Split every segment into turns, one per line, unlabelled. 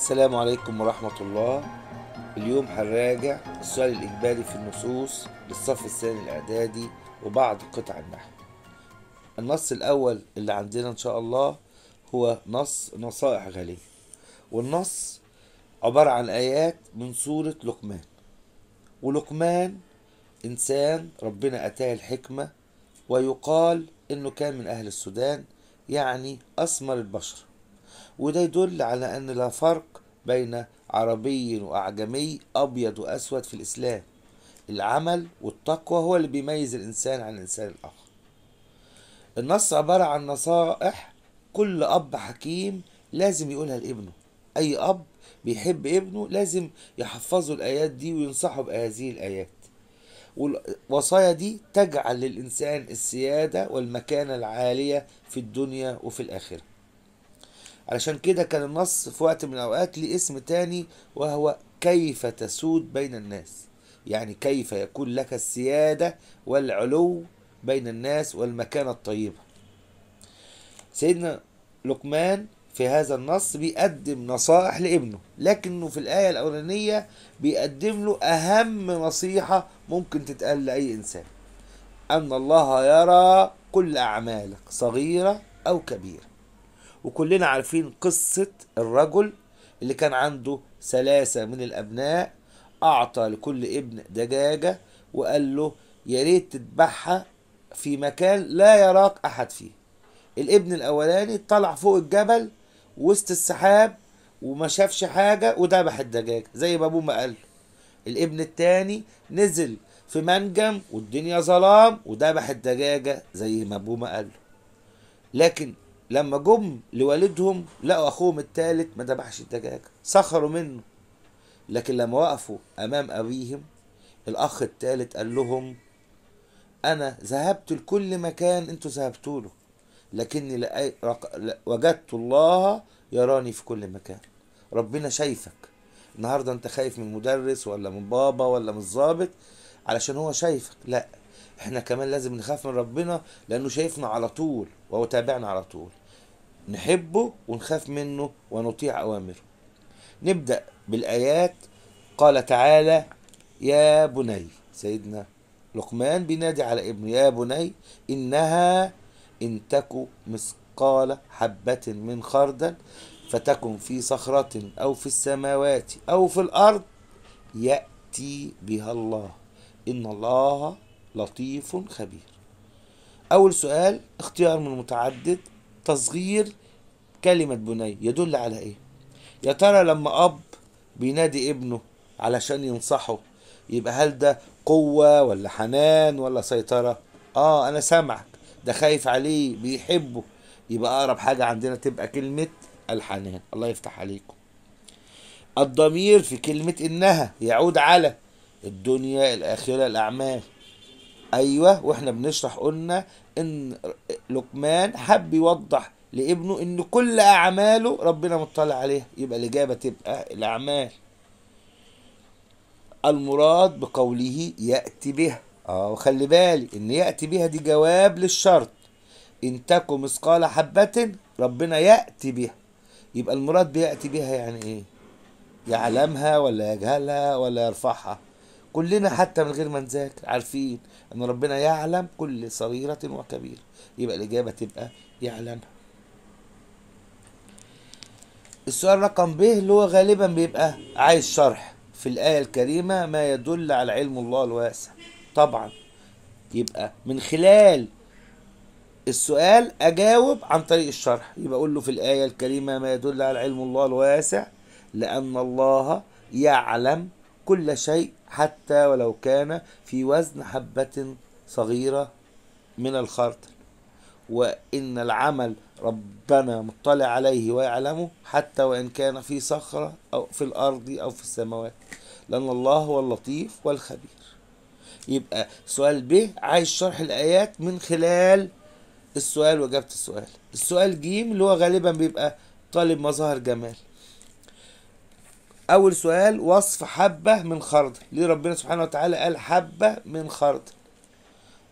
السلام عليكم ورحمة الله اليوم هنراجع السؤال الإجباري في النصوص للصف الثاني الإعدادي وبعض قطع النحو النص الأول اللي عندنا إن شاء الله هو نص نصائح غالية والنص عبارة عن آيات من سورة لقمان ولقمان إنسان ربنا أتاه الحكمة ويقال إنه كان من أهل السودان يعني أسمر البشر وده يدل على أن لا فرق بين عربي وأعجمي أبيض وأسود في الإسلام العمل والتقوى هو اللي بيميز الإنسان عن الإنسان الآخر النص عبارة عن نصائح كل أب حكيم لازم يقولها لابنه أي أب بيحب ابنه لازم يحفظه الآيات دي وينصحه بهذه الآيات والوصايا دي تجعل للإنسان السيادة والمكانة العالية في الدنيا وفي الآخرة علشان كده كان النص في وقت من الأوقات ليه اسم تاني وهو كيف تسود بين الناس يعني كيف يكون لك السيادة والعلو بين الناس والمكانة الطيبة سيدنا لقمان في هذا النص بيقدم نصائح لابنه لكنه في الآية الأولانية بيقدم له أهم نصيحة ممكن تتقال لأي إنسان أن الله يرى كل أعمالك صغيرة أو كبيرة وكلنا عارفين قصة الرجل اللي كان عنده ثلاثة من الأبناء أعطى لكل ابن دجاجة وقال له يا ريت تذبحها في مكان لا يراك أحد فيه الابن الأولاني طلع فوق الجبل وسط السحاب وما شافش حاجة وذبح الدجاجة زي ما أبوه ما قال الابن الثاني نزل في منجم والدنيا ظلام وذبح الدجاجة زي ما أبوه ما قال لكن لما جم لوالدهم لقوا أخوهم الثالث ما ذبحش الدجاجة سخروا منه لكن لما وقفوا أمام أبيهم الأخ الثالث قال لهم أنا ذهبت لكل مكان أنتوا ذهبتوا له لكني وجدت الله يراني في كل مكان ربنا شايفك النهاردة أنت خايف من مدرس ولا من بابا ولا من الظابط علشان هو شايفك لا احنا كمان لازم نخاف من ربنا لأنه شايفنا على طول وهو تابعنا على طول نحبه ونخاف منه ونطيع أوامره نبدأ بالآيات قال تعالى يا بني سيدنا لقمان بينادي على ابنه يا بني إنها إن تك مثقال حبة من خردل فتكن في صخرة أو في السماوات أو في الأرض يأتي بها الله إن الله لطيف خبير أول سؤال اختيار من متعدد تصغير كلمة بني يدل على إيه؟ يا ترى لما أب بينادي ابنه علشان ينصحه يبقى هل ده قوة ولا حنان ولا سيطرة؟ آه أنا سامعك ده خايف عليه بيحبه يبقى أقرب حاجة عندنا تبقى كلمة الحنان الله يفتح عليكم الضمير في كلمة إنها يعود على الدنيا الآخرة الأعمال أيوة وإحنا بنشرح قلنا إن لقمان حب يوضح لابنه ان كل اعماله ربنا مطلع عليها يبقى الاجابه تبقى الاعمال المراد بقوله ياتي بها اه وخلي بالي ان ياتي بها دي جواب للشرط ان تك مثقال حبه ربنا ياتي بها يبقى المراد بياتي بها يعني ايه يعلمها ولا يجهلها ولا يرفعها كلنا حتى من غير ما نذاكر عارفين ان ربنا يعلم كل صغيره وكبيره يبقى الاجابه تبقى يعلمها السؤال رقم ب اللي هو غالبا بيبقى عايز شرح في الآية الكريمة ما يدل على علم الله الواسع طبعا يبقى من خلال السؤال أجاوب عن طريق الشرح يبقى أقول له في الآية الكريمة ما يدل على علم الله الواسع لأن الله يعلم كل شيء حتى ولو كان في وزن حبة صغيرة من الخردل وإن العمل ربنا مطلع عليه ويعلمه حتى وإن كان في صخرة أو في الأرض أو في السماوات لأن الله هو اللطيف والخبير يبقى سؤال ب عايز شرح الآيات من خلال السؤال وإجابة السؤال السؤال ج اللي هو غالبا بيبقى طالب مظاهر جمال أول سؤال وصف حبة من خردل ليه ربنا سبحانه وتعالى قال حبة من خردل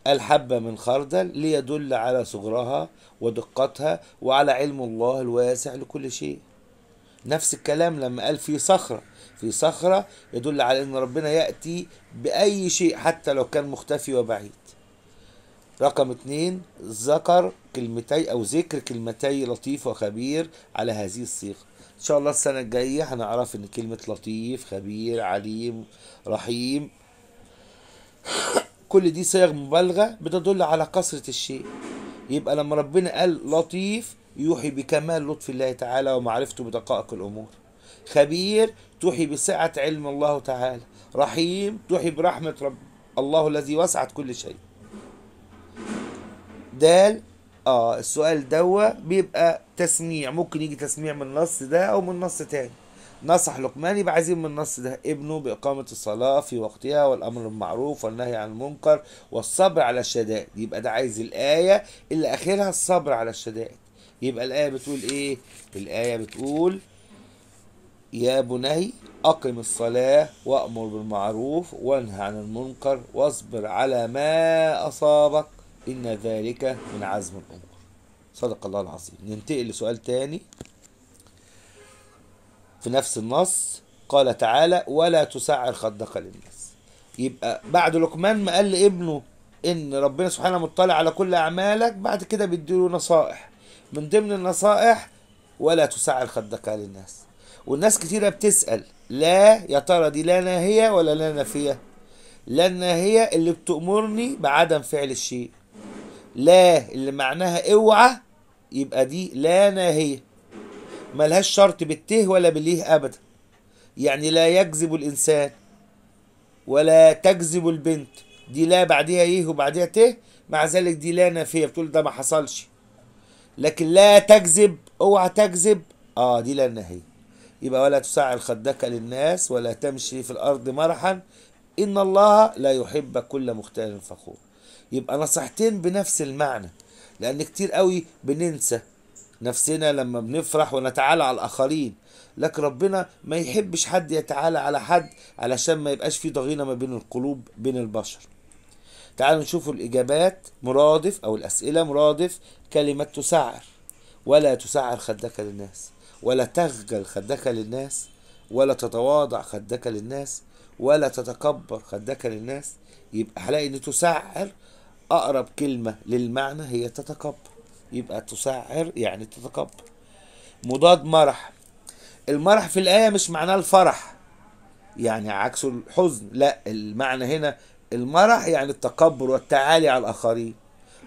الحبة من خردل ليدل على صغرها ودقتها وعلى علم الله الواسع لكل شيء نفس الكلام لما قال في صخرة في صخرة يدل على أن ربنا يأتي بأي شيء حتى لو كان مختفي وبعيد رقم اتنين ذكر كلمتي أو ذكر كلمتي لطيف وخبير على هذه الصيغة إن شاء الله السنة الجاية هنعرف أن كلمة لطيف خبير عليم رحيم كل دي صيغ مبالغه بتدل على كثره الشيء يبقى لما ربنا قال لطيف يوحي بكمال لطف الله تعالى ومعرفته بدقائق الامور خبير توحي بسعه علم الله تعالى رحيم توحي برحمه رب الله الذي وسعت كل شيء دال اه السؤال دوا بيبقى تسميع ممكن يجي تسميع من النص ده او من نص تاني نصح لقمان يبقى عايزين من النص ده ابنه بإقامة الصلاة في وقتها والأمر بالمعروف والنهي عن المنكر والصبر على الشدائد يبقى ده عايز الآية اللي آخرها الصبر على الشدائد يبقى الآية بتقول إيه؟ الآية بتقول يا بني أقم الصلاة وأمر بالمعروف وانهى عن المنكر واصبر على ما أصابك إن ذلك من عزم الأمور صدق الله العظيم ننتقل لسؤال تاني في نفس النص قال تعالى ولا تسعر خدك للناس يبقى بعد لقمان ما قال لابنه ان ربنا سبحانه مطلع على كل اعمالك بعد كده بيديله نصائح من ضمن النصائح ولا تسعر خدك للناس والناس كتيرة بتسأل لا يا ترى دي لا ناهية ولا لا نافية لا الناهية اللي بتأمرني بعدم فعل الشيء لا اللي معناها اوعى يبقى دي لا ناهية ملهاش شرط بالته ولا باليه أبدا يعني لا يكذب الإنسان ولا تكذب البنت دي لا بعديها ايه وبعديها ته مع ذلك دي لا نافيه بتقول ده ما حصلش لكن لا تكذب اوعى تكذب اه دي لا نهي يبقى ولا تسعل خدك للناس ولا تمشي في الارض مرحا ان الله لا يحب كل مختال فخور يبقى نصيحتين بنفس المعنى لان كتير قوي بننسى نفسنا لما بنفرح ونتعالى على الآخرين لكن ربنا ما يحبش حد يتعالى على حد علشان ما يبقاش في ضغينة ما بين القلوب بين البشر تعالوا نشوفوا الإجابات مرادف أو الأسئلة مرادف كلمة تسعر ولا تسعر خدك للناس ولا تخجل خدك للناس ولا تتواضع خدك للناس ولا تتكبر خدك للناس يبقى هلاقي ان تسعر اقرب كلمه للمعنى هي تتكبر يبقى تسعر يعني تتقبل مضاد مرح المرح في الآية مش معناه الفرح يعني عكس الحزن لا المعنى هنا المرح يعني التكبر والتعالي على الآخرين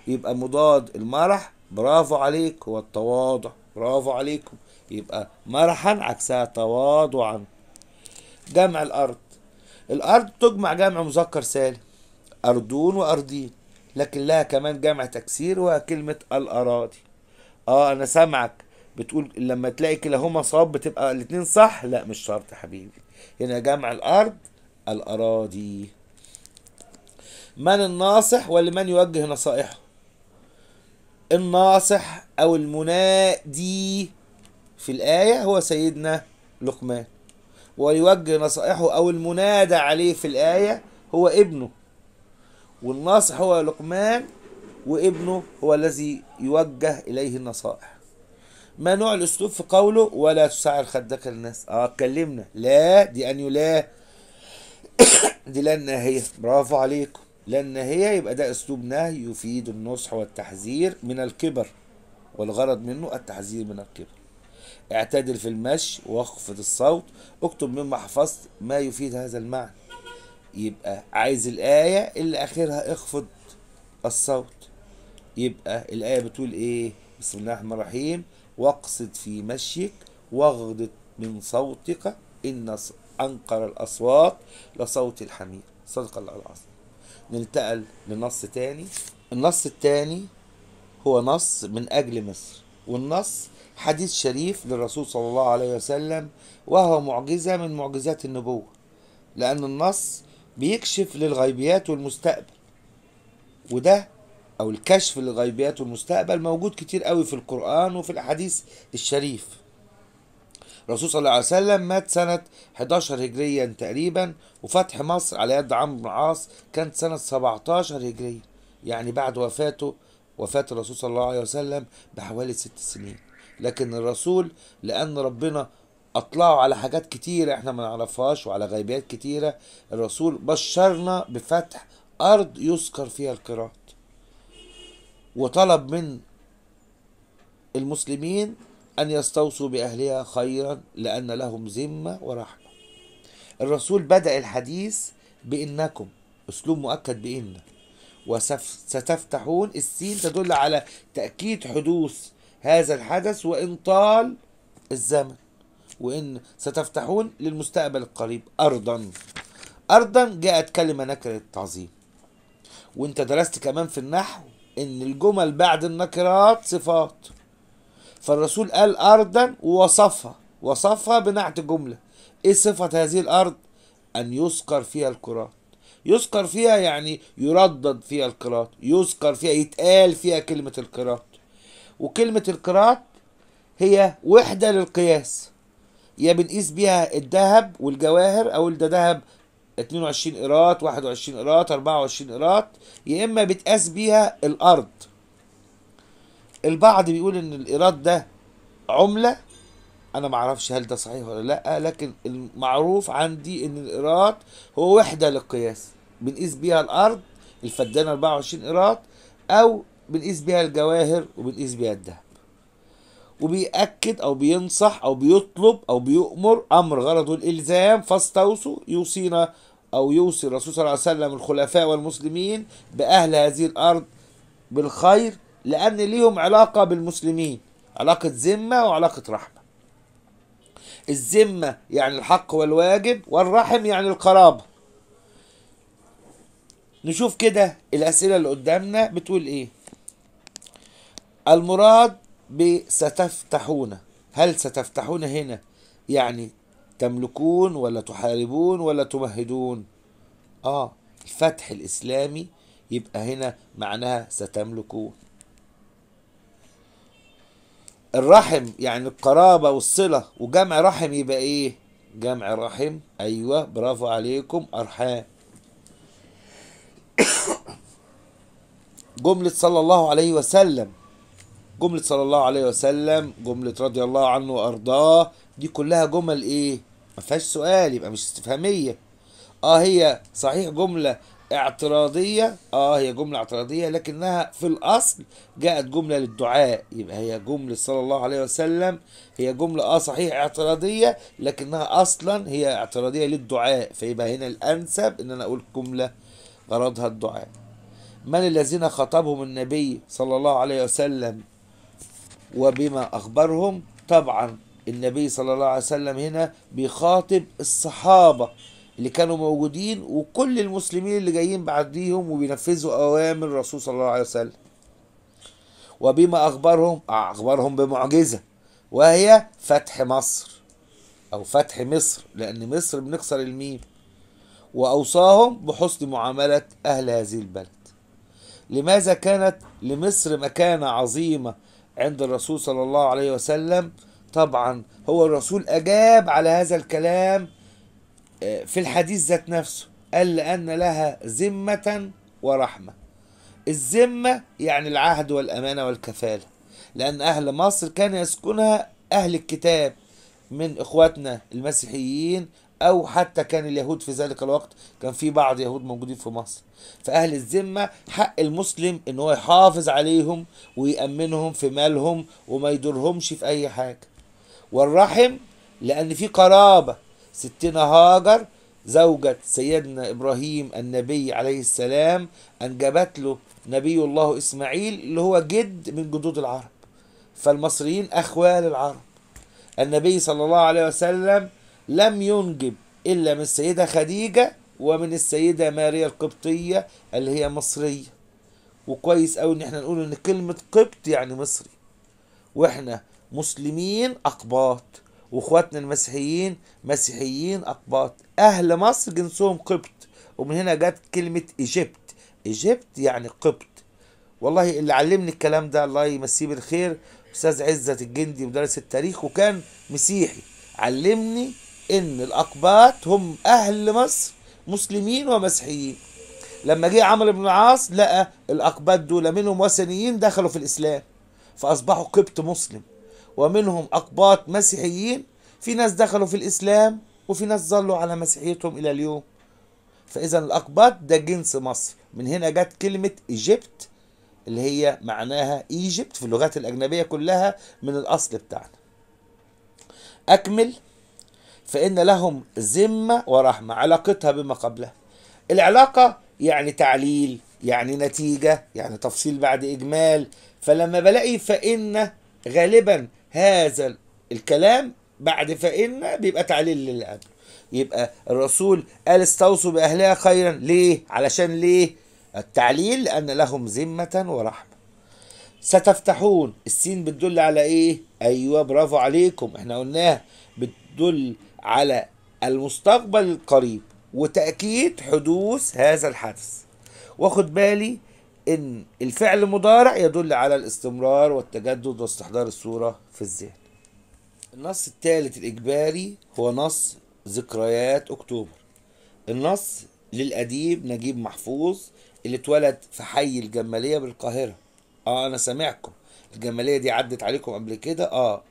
يبقى مضاد المرح برافو عليك هو التواضع برافو عليكم يبقى مرحا عكسها تواضعا جمع الأرض الأرض تجمع جمع مذكر سالم أردون وأرضين لكن لها كمان جمع تكسير وكلمة الأراضي اه انا سامعك بتقول لما تلاقي كلاهما صواب بتبقى الاتنين صح لا مش شرط يا حبيبي هنا جمع الأرض الأراضي من الناصح ولمن يوجه نصائحه الناصح أو المنادي في الآية هو سيدنا لقمان ويوجه نصائحه أو المنادى عليه في الآية هو ابنه والناصح هو لقمان وابنه هو الذي يوجه إليه النصائح ما نوع الأسلوب في قوله ولا تسعر خدك للناس اه اتكلمنا لا دي ان لا دي لا الناهية برافو عليكم لا الناهية يبقى ده أسلوب نهي يفيد النصح والتحذير من الكبر والغرض منه التحذير من الكبر اعتدل في المشي واخفض الصوت اكتب مما حفظت ما يفيد هذا المعنى يبقى عايز الآية اللي آخرها اخفض الصوت يبقى الآية بتقول إيه بسم الله الرحمن الرحيم واقصد في مشيك واغضض من صوتك إن أنقر الأصوات لصوت الحمير صدق الله العظيم ننتقل لنص تاني النص التاني هو نص من أجل مصر والنص حديث شريف للرسول صلى الله عليه وسلم وهو معجزة من معجزات النبوة لأن النص بيكشف للغيبيات والمستقبل وده او الكشف للغيبيات والمستقبل موجود كتير قوي في القرآن وفي الحديث الشريف الرسول صلى الله عليه وسلم مات سنة 11 هجريا تقريبا وفتح مصر على يد عمرو بن العاص كانت سنة 17 هجرية يعني بعد وفاته وفاة الرسول صلى الله عليه وسلم بحوالي ست سنين لكن الرسول لأن ربنا اطلعوا على حاجات كتيرة احنا ما نعرفهاش وعلى غيبيات كتيرة الرسول بشرنا بفتح ارض يذكر فيها القراءات وطلب من المسلمين ان يستوصوا باهلها خيرا لان لهم ذمة ورحمة الرسول بدأ الحديث بانكم اسلوب مؤكد بان وستفتحون السين تدل على تأكيد حدوث هذا الحدث وإن طال الزمن وإن ستفتحون للمستقبل القريب أرضا أرضا جاءت كلمة نكرة التعظيم وانت درست كمان في النحو ان الجمل بعد النكرات صفات فالرسول قال أرضا ووصفها وصفها بنعت جملة ايه صفة هذه الأرض أن يذكر فيها الكرات يذكر فيها يعني يردد فيها الكرات يذكر فيها يتقال فيها كلمة الكرات وكلمة الكرات هي وحدة للقياس يا بنقيس بيها الذهب والجواهر اقول ده ذهب 22 قيراط 21 قيراط 24 قيراط يا اما بتقاس بيها الارض البعض بيقول ان القيراط ده عمله انا ما اعرفش هل ده صحيح ولا لا لكن المعروف عندي ان القيراط هو وحده للقياس بنقيس بيها الارض الفدان 24 قيراط او بنقيس بيها الجواهر وبنقيس بيها الذهب وبيأكد أو بينصح أو بيطلب أو بيؤمر أمر غرضه الإلزام فاستوصوا يوصينا أو يوصي الرسول صلى الله عليه وسلم الخلفاء والمسلمين بأهل هذه الأرض بالخير لأن ليهم علاقة بالمسلمين علاقة ذمة وعلاقة رحمة الذمة يعني الحق والواجب والرحم يعني القرابة نشوف كده الأسئلة اللي قدامنا بتقول إيه المراد بستفتحون هل ستفتحون هنا يعني تملكون ولا تحاربون ولا تمهدون اه الفتح الاسلامي يبقى هنا معناها ستملكون الرحم يعني القرابه والصله وجمع رحم يبقى ايه جمع رحم ايوه برافو عليكم ارحام جمله صلى الله عليه وسلم جملة صلى الله عليه وسلم جملة رضي الله عنه وأرضاه دي كلها جمل إيه؟ ما فيهاش سؤال يبقى مش استفهامية آه هي صحيح جملة اعتراضية آه هي جملة اعتراضية لكنها في الأصل جاءت جملة للدعاء يبقى هي جملة صلى الله عليه وسلم هي جملة آه صحيح اعتراضية لكنها أصلا هي اعتراضية للدعاء فيبقى هنا الأنسب إن أنا أقول جملة غرضها الدعاء من الذين خطبهم النبي صلى الله عليه وسلم وبما أخبرهم طبعا النبي صلى الله عليه وسلم هنا بيخاطب الصحابة اللي كانوا موجودين وكل المسلمين اللي جايين بعديهم وبينفذوا أوامر الرسول صلى الله عليه وسلم وبما أخبرهم أخبرهم بمعجزة وهي فتح مصر أو فتح مصر لأن مصر بنكسر الميم وأوصاهم بحسن معاملة أهل هذه البلد لماذا كانت لمصر مكانة عظيمة عند الرسول صلى الله عليه وسلم طبعا هو الرسول أجاب على هذا الكلام آه، في الحديث ذات نفسه قال لأن لها ذمة ورحمة الذمة يعني العهد والأمانة والكفالة لأن أهل مصر كان يسكنها أهل الكتاب من إخواتنا المسيحيين او حتى كان اليهود في ذلك الوقت كان في بعض يهود موجودين في مصر فاهل الذمه حق المسلم ان هو يحافظ عليهم ويامنهم في مالهم وما يدورهمش في اي حاجه والرحم لان في قرابه ستنا هاجر زوجة سيدنا إبراهيم النبي عليه السلام أنجبت له نبي الله إسماعيل اللي هو جد من جدود العرب فالمصريين أخوال العرب النبي صلى الله عليه وسلم لم ينجب إلا من السيدة خديجة ومن السيدة ماريا القبطية اللي هي مصرية وكويس أوي إن إحنا نقول إن كلمة قبط يعني مصري وإحنا مسلمين أقباط وإخواتنا المسيحيين مسيحيين أقباط أهل مصر جنسهم قبط ومن هنا جت كلمة إيجيبت إيجيبت يعني قبط والله اللي علمني الكلام ده الله يمسيه بالخير أستاذ عزت الجندي ودرس التاريخ وكان مسيحي علمني ان الاقباط هم اهل مصر مسلمين ومسيحيين لما جه عمرو بن العاص لقى الاقباط دول منهم وثنيين دخلوا في الاسلام فاصبحوا قبط مسلم ومنهم اقباط مسيحيين في ناس دخلوا في الاسلام وفي ناس ظلوا على مسيحيتهم الى اليوم فاذا الاقباط ده جنس مصر من هنا جت كلمه ايجيبت اللي هي معناها ايجيبت في اللغات الاجنبيه كلها من الاصل بتاعنا اكمل فإن لهم ذمة ورحمة علاقتها بما قبلها العلاقة يعني تعليل يعني نتيجة يعني تفصيل بعد إجمال فلما بلاقي فإن غالبا هذا الكلام بعد فإن بيبقى تعليل للي قبله يبقى الرسول قال استوصوا بأهلها خيرا ليه علشان ليه التعليل لأن لهم ذمة ورحمة ستفتحون السين بتدل على ايه ايوه برافو عليكم احنا قلناها بتدل على المستقبل القريب وتأكيد حدوث هذا الحدث واخد بالي ان الفعل المضارع يدل على الاستمرار والتجدد واستحضار الصورة في الذهن النص الثالث الإجباري هو نص ذكريات أكتوبر النص للأديب نجيب محفوظ اللي اتولد في حي الجمالية بالقاهرة اه انا سامعكم الجمالية دي عدت عليكم قبل كده اه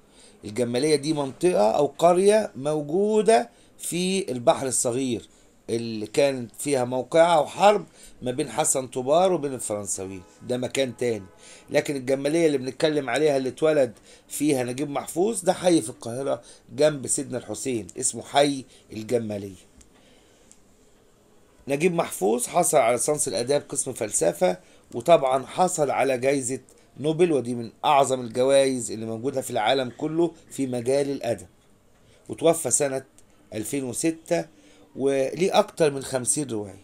الجمالية دي منطقة أو قرية موجودة في البحر الصغير اللي كان فيها موقعة وحرب ما بين حسن طبار وبين الفرنساويين ده مكان تاني لكن الجمالية اللي بنتكلم عليها اللي اتولد فيها نجيب محفوظ ده حي في القاهرة جنب سيدنا الحسين اسمه حي الجمالية نجيب محفوظ حصل على صنف الآداب قسم فلسفة وطبعا حصل على جايزة نوبل ودي من أعظم الجوائز اللي موجودة في العالم كله في مجال الأدب وتوفى سنة 2006 وليه أكتر من 50 رواية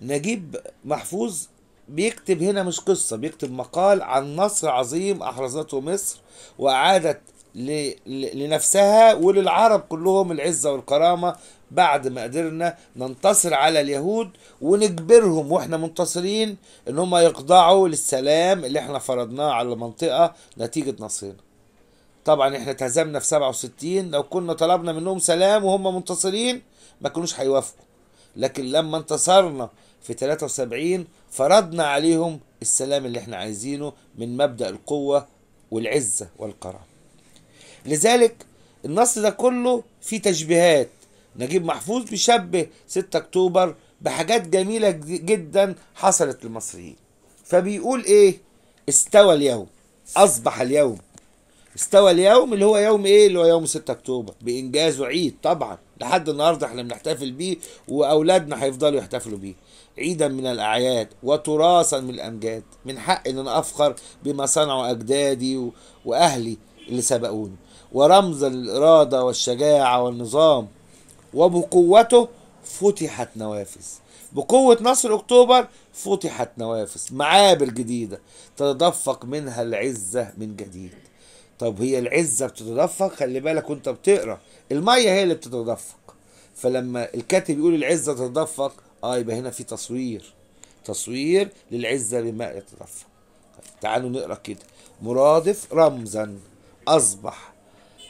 نجيب محفوظ بيكتب هنا مش قصة بيكتب مقال عن نصر عظيم أحرزته مصر وأعادت لنفسها وللعرب كلهم العزة والكرامة بعد ما قدرنا ننتصر على اليهود ونجبرهم واحنا منتصرين ان هم يخضعوا للسلام اللي احنا فرضناه على المنطقة نتيجة نصرنا طبعا احنا تهزمنا في 67 لو كنا طلبنا منهم سلام وهم منتصرين ما كانوش هيوافقوا لكن لما انتصرنا في 73 فرضنا عليهم السلام اللي احنا عايزينه من مبدأ القوة والعزة والكرامة لذلك النص ده كله فيه تشبيهات نجيب محفوظ بيشبه 6 اكتوبر بحاجات جميله جدا حصلت للمصريين فبيقول ايه استوى اليوم اصبح اليوم استوى اليوم اللي هو يوم ايه اللي هو يوم 6 اكتوبر بانجاز عيد طبعا لحد النهارده احنا بنحتفل بيه واولادنا هيفضلوا يحتفلوا بيه عيدا من الاعياد وتراثا من الامجاد من حق ان انا افخر بما صنعوا اجدادي واهلي اللي سبقوني ورمز الإرادة والشجاعة والنظام وبقوته فتحت نوافذ بقوة نصر أكتوبر فتحت نوافذ معابر جديدة تتدفق منها العزة من جديد طب هي العزة بتتدفق خلي بالك وانت بتقرا المية هي اللي بتتدفق فلما الكاتب يقول العزة تتدفق اه يبقى هنا في تصوير تصوير للعزة بماء يتدفق طيب، تعالوا نقرا كده مرادف رمزا أصبح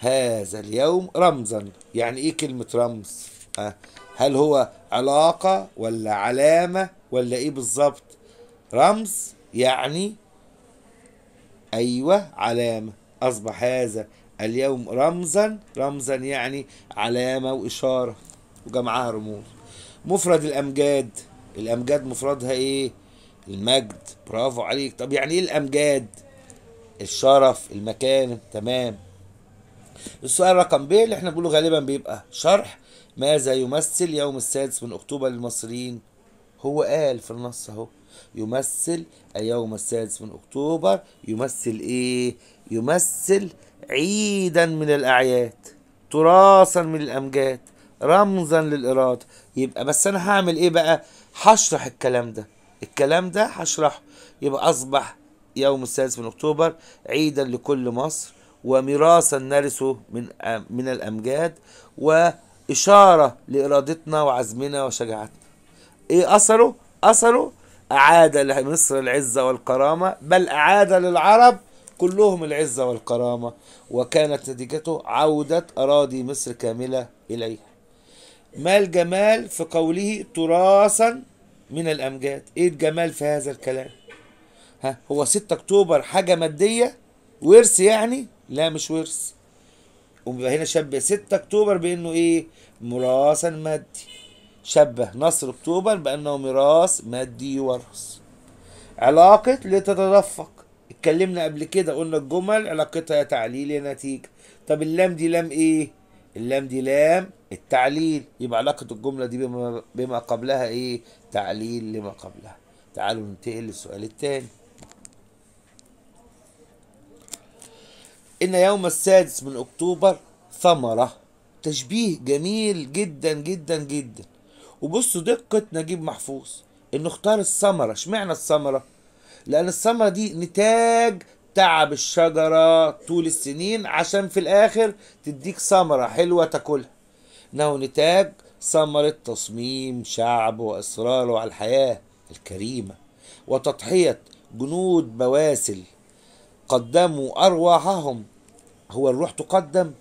هذا اليوم رمزا يعني ايه كلمة رمز آه. هل هو علاقة ولا علامة ولا ايه بالظبط رمز يعني ايوه علامة اصبح هذا اليوم رمزا رمزا يعني علامة واشارة وجمعها رموز مفرد الامجاد الامجاد مفردها ايه المجد برافو عليك طب يعني ايه الامجاد الشرف المكان تمام السؤال رقم ب اللي احنا بنقوله غالبا بيبقى شرح ماذا يمثل يوم السادس من أكتوبر للمصريين هو قال في النص اهو يمثل اليوم السادس من أكتوبر يمثل إيه؟ يمثل عيدا من الأعياد تراثا من الأمجاد رمزا للإرادة يبقى بس أنا هعمل إيه بقى؟ هشرح الكلام ده الكلام ده هشرحه يبقى أصبح يوم السادس من أكتوبر عيدا لكل مصر وميراثا نرثه من من الامجاد واشاره لارادتنا وعزمنا وشجاعتنا ايه اثره اثره اعاد لمصر العزه والكرامه بل اعاد للعرب كلهم العزه والكرامه وكانت نتيجته عوده اراضي مصر كامله اليها ما الجمال في قوله تراثا من الامجاد ايه الجمال في هذا الكلام ها هو 6 اكتوبر حاجه ماديه ورث يعني لا مش ورث وبيبقى هنا شبه 6 اكتوبر بانه ايه ميراثا مادي شبه نصر اكتوبر بانه ميراث مادي يورث علاقة لتتدفق اتكلمنا قبل كده قلنا الجمل علاقتها تعليل يا نتيجة طب اللام دي لام ايه اللام دي لام التعليل يبقى علاقة الجملة دي بما, بما قبلها ايه تعليل لما قبلها تعالوا ننتقل للسؤال التاني إن يوم السادس من أكتوبر ثمرة تشبيه جميل جدا جدا جدا وبصوا دقة نجيب محفوظ إنه اختار الثمرة اشمعنى الثمرة؟ لأن الثمرة دي نتاج تعب الشجرة طول السنين عشان في الآخر تديك ثمرة حلوة تاكلها إنه نتاج ثمرة تصميم شعب وإصراره على الحياة الكريمة وتضحية جنود بواسل قدموا أرواحهم هو الروح تقدم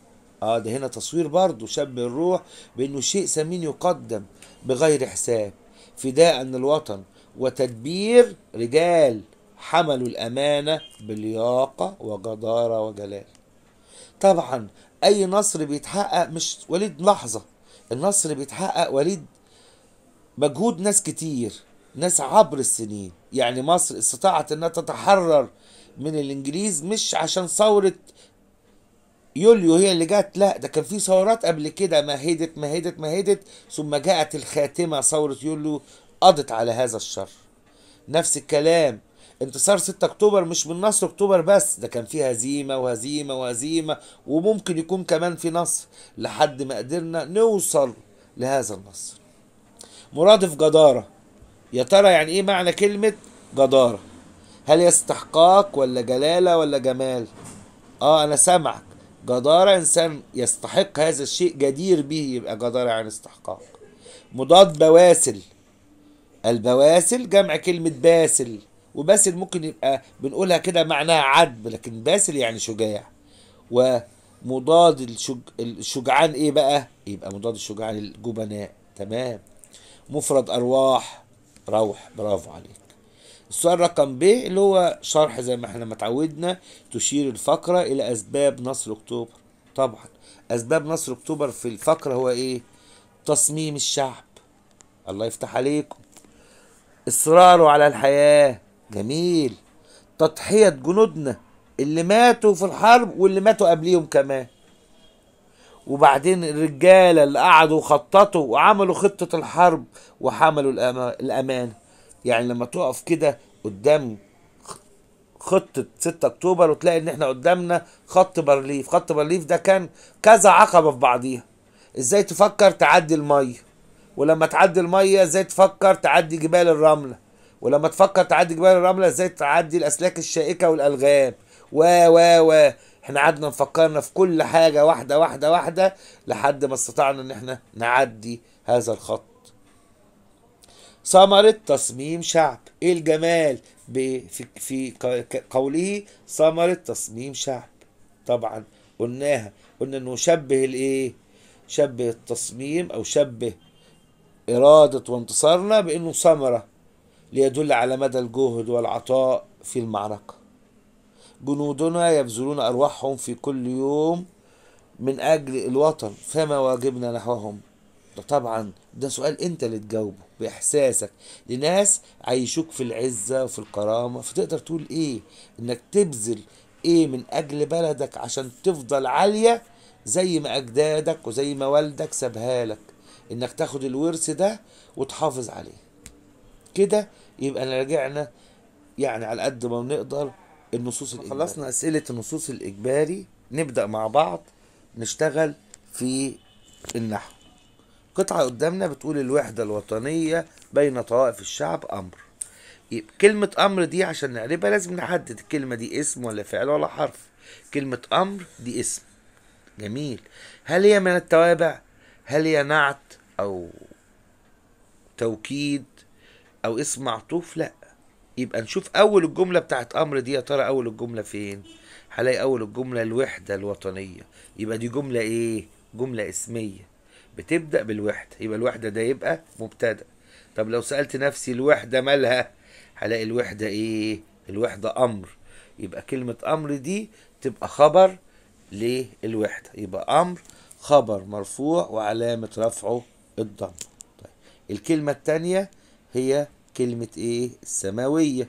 اه ده هنا تصوير برضه شاب الروح بانه شيء ثمين يقدم بغير حساب فداء للوطن وتدبير رجال حملوا الامانه بلياقه وجداره وجلال طبعا اي نصر بيتحقق مش وليد لحظه النصر بيتحقق وليد مجهود ناس كتير ناس عبر السنين يعني مصر استطاعت انها تتحرر من الانجليز مش عشان ثورة يوليو هي اللي جت لا ده كان في ثورات قبل كده مهدت مهدت مهدت ثم جاءت الخاتمه ثوره يوليو قضت على هذا الشر نفس الكلام انتصار 6 اكتوبر مش من نصر اكتوبر بس ده كان فيه هزيمه وهزيمه وهزيمه وممكن يكون كمان في نصر لحد ما قدرنا نوصل لهذا النصر مرادف جداره يا ترى يعني ايه معنى كلمه جداره هل هي استحقاق ولا جلاله ولا جمال اه انا سامعك جدارة إنسان يستحق هذا الشيء جدير به يبقى جدارة عن استحقاق مضاد بواسل البواسل جمع كلمة باسل وباسل ممكن يبقى بنقولها كده معناها عدب لكن باسل يعني شجاع ومضاد الشج... الشجعان ايه بقى يبقى مضاد الشجعان الجبناء تمام مفرد ارواح روح برافو عليك السؤال رقم ب اللي هو شرح زي ما احنا متعودنا تشير الفقرة إلى أسباب نصر أكتوبر طبعا أسباب نصر أكتوبر في الفقرة هو إيه؟ تصميم الشعب الله يفتح عليكم إصراره على الحياة جميل تضحية جنودنا اللي ماتوا في الحرب واللي ماتوا قبليهم كمان وبعدين الرجالة اللي قعدوا وخططوا وعملوا خطة الحرب وحملوا الأمانة يعني لما تقف كده قدام خطة 6 اكتوبر وتلاقي ان احنا قدامنا خط بارليف خط بارليف ده كان كذا عقبة في بعضيها ازاي تفكر تعدي المية ولما تعدي المية ازاي تفكر تعدي جبال الرملة ولما تفكر تعدي جبال الرملة ازاي تعدي الاسلاك الشائكة والالغام و و و احنا قعدنا فكرنا في كل حاجة واحدة واحدة واحدة لحد ما استطعنا ان احنا نعدي هذا الخط ثمرة تصميم شعب ايه الجمال في قوله ثمرة تصميم شعب طبعا قلناها قلنا انه شبه الايه شبه التصميم او شبه إرادة وانتصارنا بأنه ثمرة ليدل على مدى الجهد والعطاء في المعركة جنودنا يبذلون أرواحهم في كل يوم من أجل الوطن فما واجبنا نحوهم ده طبعا ده سؤال انت اللي تجاوبه باحساسك لناس عايشوك في العزه وفي الكرامه فتقدر تقول ايه انك تبذل ايه من اجل بلدك عشان تفضل عاليه زي ما اجدادك وزي ما والدك سابها لك انك تاخد الورث ده وتحافظ عليه كده يبقى رجعنا يعني على قد ما بنقدر النصوص الاجباري خلصنا اسئله النصوص الاجباري نبدا مع بعض نشتغل في النحو قطعة قدامنا بتقول الوحدة الوطنية بين طوائف الشعب أمر يبقى كلمة أمر دي عشان نعربها لازم نحدد الكلمة دي اسم ولا فعل ولا حرف كلمة أمر دي اسم جميل هل هي من التوابع هل هي نعت أو توكيد أو اسم معطوف لأ يبقى نشوف أول الجملة بتاعت أمر دي يا ترى أول الجملة فين هلاقي أول الجملة الوحدة الوطنية يبقى دي جملة إيه جملة اسمية بتبدأ بالوحدة يبقى الوحدة ده يبقى مبتدأ طب لو سألت نفسي الوحدة مالها هلاقي الوحدة ايه الوحدة أمر يبقى كلمة أمر دي تبقى خبر للوحدة يبقى أمر خبر مرفوع وعلامة رفعه الضم طيب الكلمة الثانيه هي كلمة ايه السماوية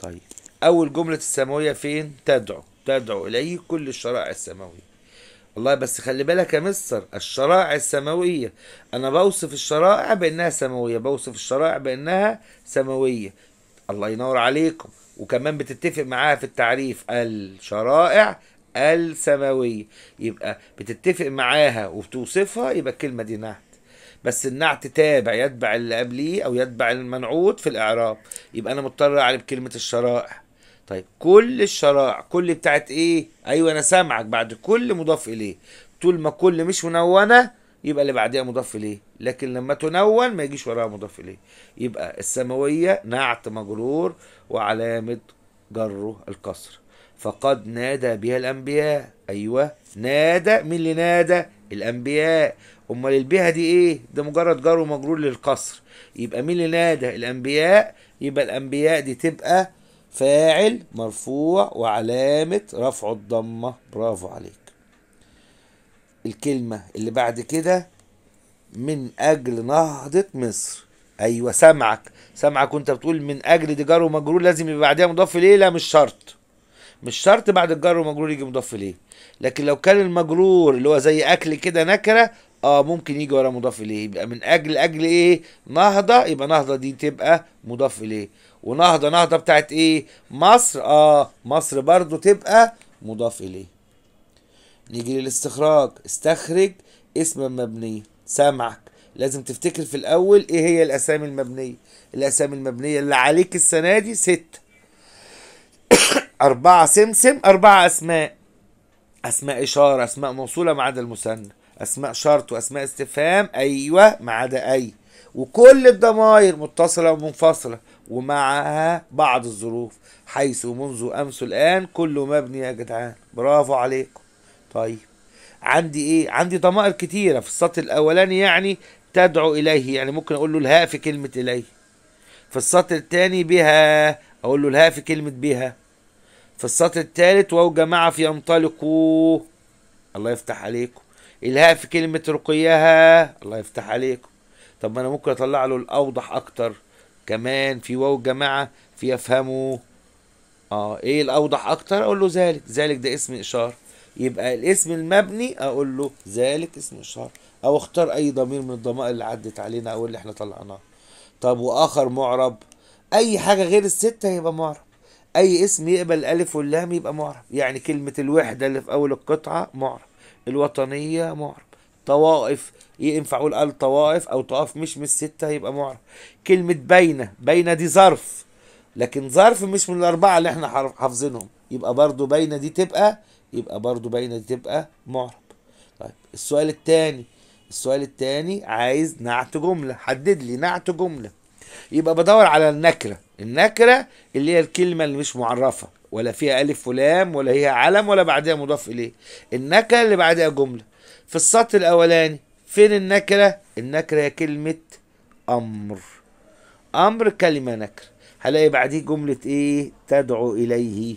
طيب أول جملة السماوية فين تدعو تدعو إليه كل الشرائع السماوية والله بس خلي بالك يا مستر الشرائع السماوية أنا بوصف الشرائع بأنها سماوية بوصف الشرائع بأنها سماوية الله ينور عليكم وكمان بتتفق معاها في التعريف الشرائع السماوية يبقى بتتفق معاها وبتوصفها يبقى الكلمة دي نعت بس النعت تابع يتبع اللي قبليه أو يتبع المنعوت في الإعراب يبقى أنا مضطر أعرف كلمة الشرائع طيب كل الشرائع كل بتاعت ايه ايوه انا سامعك بعد كل مضاف اليه طول ما كل مش منونه يبقى اللي بعديها مضاف اليه لكن لما تنون ما يجيش وراها مضاف اليه يبقى السماويه نعت مجرور وعلامه جره الكسر فقد نادى بها الانبياء ايوه نادى مين اللي نادى الانبياء امال البيها دي ايه ده مجرد جر ومجرور للقصر يبقى مين اللي نادى الانبياء يبقى الانبياء دي تبقى فاعل مرفوع وعلامة رفع الضمة برافو عليك الكلمة اللي بعد كده من أجل نهضة مصر أيوة سمعك سمعك وأنت بتقول من أجل دي جار ومجرور لازم يبقى بعدها مضاف ليه لا مش شرط مش شرط بعد الجار والمجرور يجي مضاف ليه لكن لو كان المجرور اللي هو زي أكل كده نكرة اه ممكن يجي ورا مضاف ليه يبقى من اجل اجل ايه نهضه يبقى نهضه دي تبقى مضاف ليه ونهضه نهضه بتاعت ايه مصر اه مصر برضو تبقى مضاف اليه نيجي للاستخراج استخرج اسم مبني سامعك لازم تفتكر في الاول ايه هي الاسامي المبنيه الاسامي المبنيه اللي عليك السنه دي ست أربعة سمسم أربعة أسماء أسماء إشارة أسماء موصولة ما عدا المثنى أسماء شرط وأسماء استفهام أيوة ما عدا أي وكل الضمائر متصلة ومنفصلة ومعها بعض الظروف حيث منذ أمس الآن كله مبني يا جدعان برافو عليكم طيب عندي إيه؟ عندي ضمائر كتيرة في السطر الأولاني يعني تدعو إليه يعني ممكن أقول له الهاء في كلمة إليه في السطر الثاني بها أقول له الهاء في كلمة بها في السطر الثالث واو جماعة في ينطلقوا الله يفتح عليكم الهاء في كلمة رقيها الله يفتح عليكم طب ما أنا ممكن أطلع له الأوضح أكتر كمان في واو جماعة في افهمه اه ايه الاوضح اكتر اقول له ذلك ذلك ده اسم اشاره يبقى الاسم المبني اقول له ذلك اسم اشاره او اختار اي ضمير من الضمائر اللي عدت علينا او اللي احنا طلعناها طب واخر معرب اي حاجه غير السته يبقى معرب اي اسم يقبل الالف واللام يبقى معرب يعني كلمه الوحده اللي في اول القطعه معرب الوطنيه معرب طوائف ينفع اقول قال طوائف او طوائف مش من الستة يبقى معرف كلمة بينة بينة دي ظرف لكن ظرف مش من الاربعة اللي احنا حافظينهم يبقى برضو بينة دي تبقى يبقى برضو بينة دي تبقى معرب طيب السؤال التاني السؤال التاني عايز نعت جملة حدد لي نعت جملة يبقى بدور على النكرة النكرة اللي هي الكلمة اللي مش معرفة ولا فيها ألف ولام ولا هي علم ولا بعدها مضاف إليه النكرة اللي بعدها جملة في السطر الاولاني فين النكره النكره هي كلمه امر امر كلمه نكره هلاقي بعديه جمله ايه تدعو اليه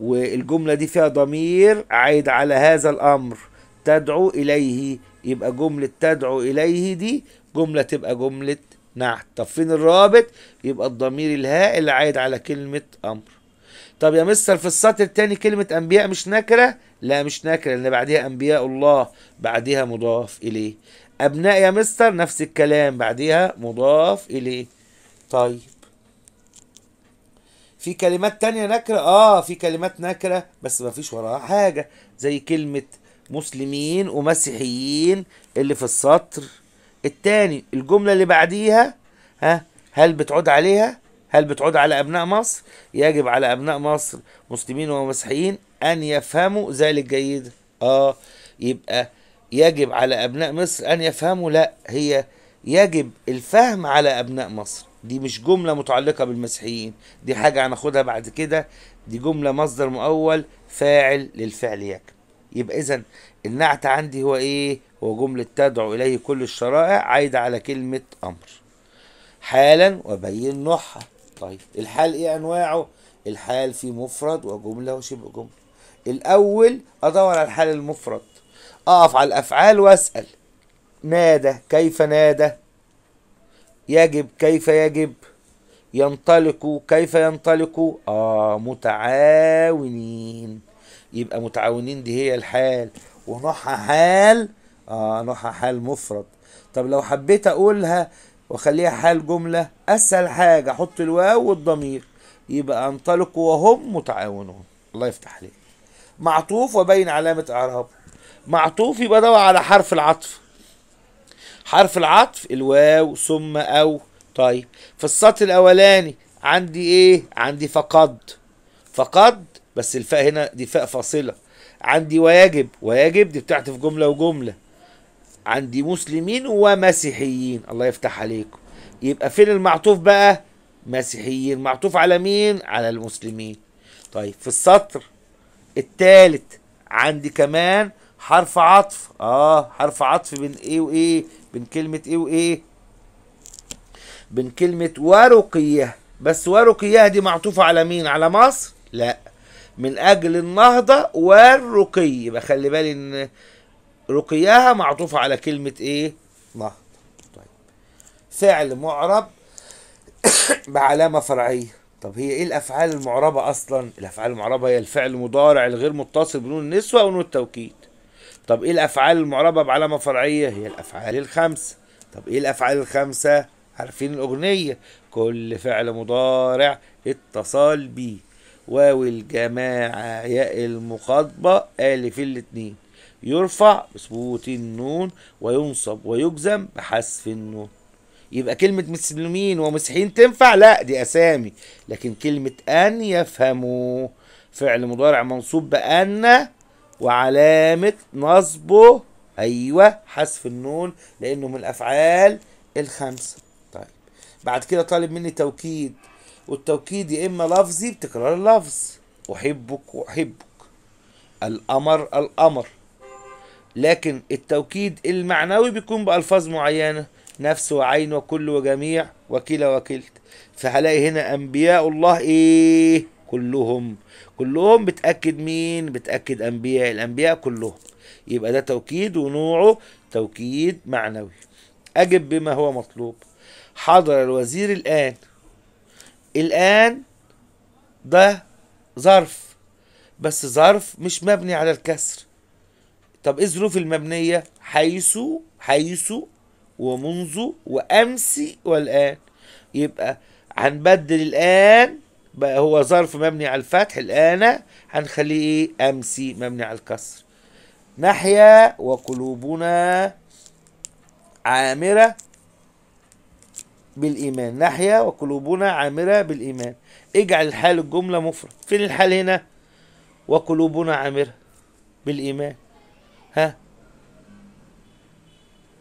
والجمله دي فيها ضمير عايد على هذا الامر تدعو اليه يبقى جمله تدعو اليه دي جمله تبقى جمله نعت طب فين الرابط يبقى الضمير الهاء اللي عايد على كلمه امر طب يا مستر في السطر التاني كلمه انبياء مش نكره لا مش نكرة لأن بعدها أنبياء الله بعدها مضاف إليه أبناء يا مستر نفس الكلام بعدها مضاف إليه طيب في كلمات تانية نكرة آه في كلمات نكرة بس ما فيش وراها حاجة زي كلمة مسلمين ومسيحيين اللي في السطر التاني الجملة اللي بعديها ها هل بتعود عليها هل بتعود على أبناء مصر يجب على أبناء مصر مسلمين ومسيحيين أن يفهموا ذلك جيدا آه يبقى يجب على أبناء مصر أن يفهموا لا هي يجب الفهم على أبناء مصر دي مش جملة متعلقة بالمسيحيين دي حاجة هناخدها بعد كده دي جملة مصدر مؤول فاعل للفعل يجب يبقى إذا النعت عندي هو إيه هو جملة تدعو إليه كل الشرائع عايدة على كلمة أمر حالا وبين نوعها طيب الحال إيه أنواعه الحال في مفرد وجملة وشبه جملة الاول ادور على الحال المفرد اقف على الافعال واسال نادى كيف نادى يجب كيف يجب ينطلق كيف ينطلق اه متعاونين يبقى متعاونين دي هي الحال ونوعها حال اه نوعها حال مفرد طب لو حبيت اقولها واخليها حال جمله اسهل حاجه احط الواو والضمير يبقى انطلقوا وهم متعاونون الله يفتح عليك معطوف وبين علامة إعراب معطوف يبقى ده على حرف العطف حرف العطف الواو ثم أو طيب في السطر الأولاني عندي إيه؟ عندي فقد فقد بس الفاء هنا دي فاء فاصلة عندي ويجب ويجب دي في جملة وجملة عندي مسلمين ومسيحيين الله يفتح عليكم يبقى فين المعطوف بقى مسيحيين معطوف على مين على المسلمين طيب في السطر التالت عندي كمان حرف عطف اه حرف عطف بين ايه وايه بين كلمه ايه وايه بين كلمه ورقيه بس ورقيه دي معطوفه على مين على مصر لا من اجل النهضه والرقي يبقى خلي بالي ان رقيها معطوفه على كلمه ايه نهضه طيب فعل معرب بعلامه فرعيه طب هي ايه الافعال المعربه اصلا الافعال المعربه هي الفعل المضارع الغير متصل بنون النسوه ونون التوكيد طب ايه الافعال المعربه بعلامه فرعيه هي الافعال الخمسه طب ايه الافعال الخمسه عارفين الاغنيه كل فعل مضارع اتصال بيه واو الجماعه ياء المخاطبه الف الاتنين يرفع بثبوت النون وينصب ويجزم بحذف النون يبقى كلمة مسلمين ومسيحيين تنفع لا دي أسامي لكن كلمة أن يفهموا فعل مضارع منصوب بأن وعلامة نصبه أيوة حذف النون لأنه من الأفعال الخمسة طيب بعد كده طالب مني توكيد والتوكيد يا إما لفظي بتكرار اللفظ أحبك وأحبك الأمر الأمر لكن التوكيد المعنوي بيكون بألفاظ معينة نفس وعين وكل وجميع وكلا وكلت فهلاقي هنا انبياء الله ايه كلهم كلهم بتاكد مين بتاكد انبياء الانبياء كلهم يبقى ده توكيد ونوعه توكيد معنوي اجب بما هو مطلوب حضر الوزير الان الان ده ظرف بس ظرف مش مبني على الكسر طب ايه الظروف المبنيه حيث حيث ومنذ وأمس والآن يبقى هنبدل الآن بقى هو ظرف مبني على الفتح الآن هنخليه إيه أمسي مبني على الكسر نحيا وقلوبنا عامرة بالإيمان نحيا وقلوبنا عامرة بالإيمان اجعل الحال الجملة مفرد فين الحال هنا وقلوبنا عامرة بالإيمان ها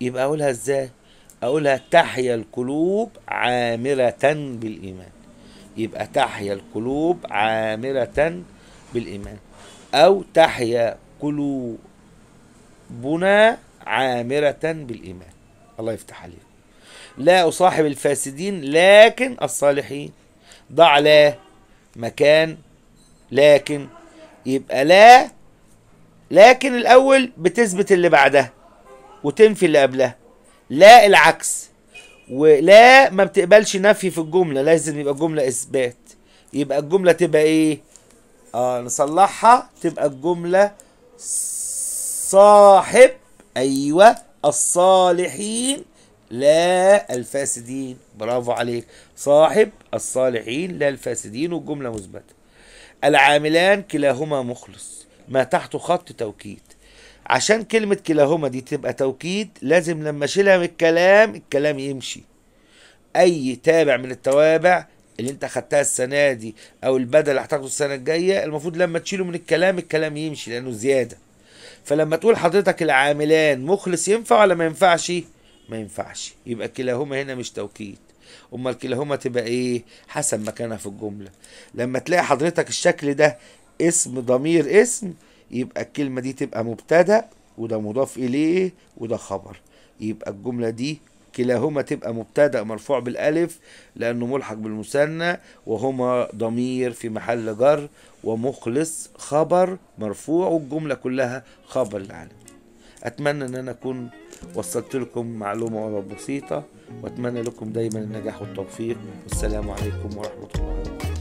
يبقى اقولها ازاي اقولها تحيا القلوب عامرة بالايمان يبقى تحيا القلوب عامرة بالايمان او تحيا قلوبنا عامرة بالايمان الله يفتح عليكم لا اصاحب الفاسدين لكن الصالحين ضع لا مكان لكن يبقى لا لكن الاول بتثبت اللي بعدها وتنفي اللي قبلها لا العكس ولا ما بتقبلش نفي في الجملة لازم يبقى الجملة إثبات يبقى الجملة تبقى إيه؟ آه نصلحها تبقى الجملة صاحب أيوه الصالحين لا الفاسدين برافو عليك صاحب الصالحين لا الفاسدين والجملة مثبتة العاملان كلاهما مخلص ما تحته خط توكيد عشان كلمة كلاهما دي تبقى توكيد لازم لما اشيلها من الكلام الكلام يمشي اي تابع من التوابع اللي انت خدتها السنة دي او البدل اللي هتاخده السنة الجاية المفروض لما تشيله من الكلام الكلام يمشي لانه زيادة فلما تقول حضرتك العاملان مخلص ينفع ولا ما ينفعش ما ينفعش يبقى كلاهما هنا مش توكيد امال كلاهما تبقى ايه حسب مكانها في الجملة لما تلاقي حضرتك الشكل ده اسم ضمير اسم يبقى الكلمة دي تبقى مبتدأ وده مضاف إليه وده خبر يبقى الجملة دي كلاهما تبقى مبتدأ مرفوع بالألف لأنه ملحق بالمثنى وهما ضمير في محل جر ومخلص خبر مرفوع والجملة كلها خبر العالم أتمنى أن أنا أكون وصلت لكم معلومة بسيطة وأتمنى لكم دايما النجاح والتوفيق والسلام عليكم ورحمة الله وبركاته